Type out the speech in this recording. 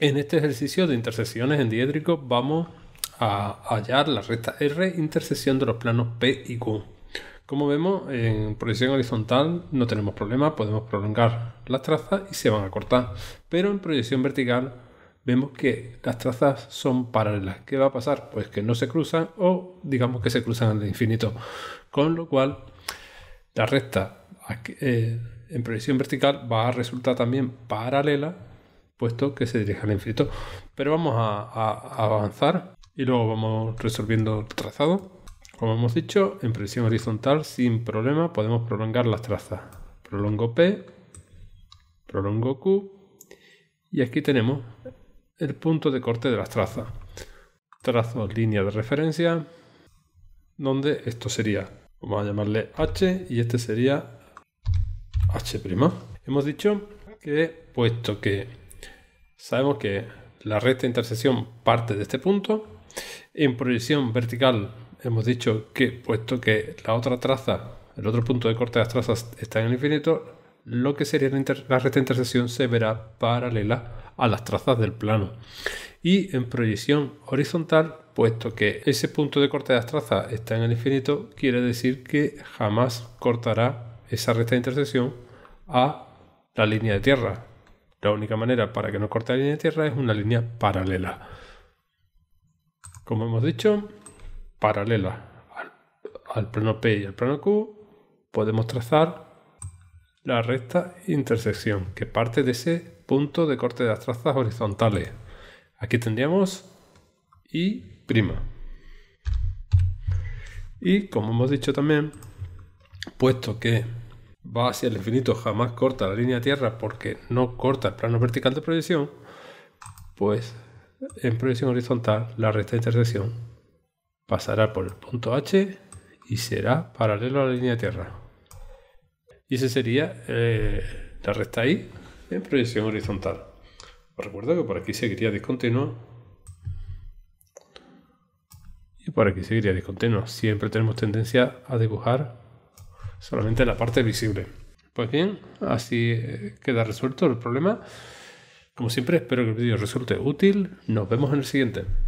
En este ejercicio de intersecciones en diédrico vamos a hallar la recta R intersección de los planos P y Q. Como vemos, en proyección horizontal no tenemos problema, podemos prolongar las trazas y se van a cortar. Pero en proyección vertical vemos que las trazas son paralelas. ¿Qué va a pasar? Pues que no se cruzan o digamos que se cruzan al infinito. Con lo cual, la recta eh, en proyección vertical va a resultar también paralela puesto que se dirige al infinito. Pero vamos a, avanzar y luego vamos resolviendo el trazado. Como hemos dicho, en presión horizontal sin problema podemos prolongar las trazas. Prolongo P, prolongo Q y aquí tenemos el punto de corte de las trazas. Trazo línea de referencia, donde esto sería, vamos a llamarle H y este sería H'. Hemos dicho que puesto que Sabemos que la recta de intersección parte de este punto. En proyección vertical hemos dicho que, puesto que la otra traza, el otro punto de corte de las trazas está en el infinito, lo que sería la, recta de intersección se verá paralela a las trazas del plano. Y en proyección horizontal, puesto que ese punto de corte de las trazas está en el infinito, quiere decir que jamás cortará esa recta de intersección a la línea de tierra, la única manera para que no corte la línea de tierra es una línea paralela. Como hemos dicho, paralela al, plano P y al plano Q, podemos trazar la recta intersección que parte de ese punto de corte de las trazas horizontales. Aquí tendríamos Y'. Y como hemos dicho también, puesto que va hacia el infinito, jamás corta la línea de tierra porque no corta el plano vertical de proyección, pues en proyección horizontal la recta de intersección pasará por el punto H y será paralelo a la línea de tierra. Y esa sería eh, la recta I en proyección horizontal. Os recuerdo que por aquí seguiría discontinuo. y por aquí seguiría discontinuo. Siempre tenemos tendencia a dibujar solamente la parte visible. Pues bien, así eh, queda resuelto el problema. Como siempre, espero que el vídeo resulte útil. Nos vemos en el siguiente.